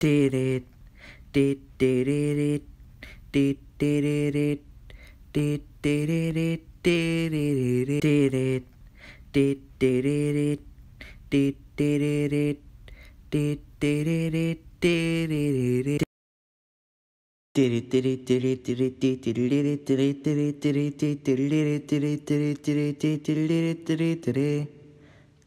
did it did did it did did it did did it did it did it did did it did did it did did it did it did it did it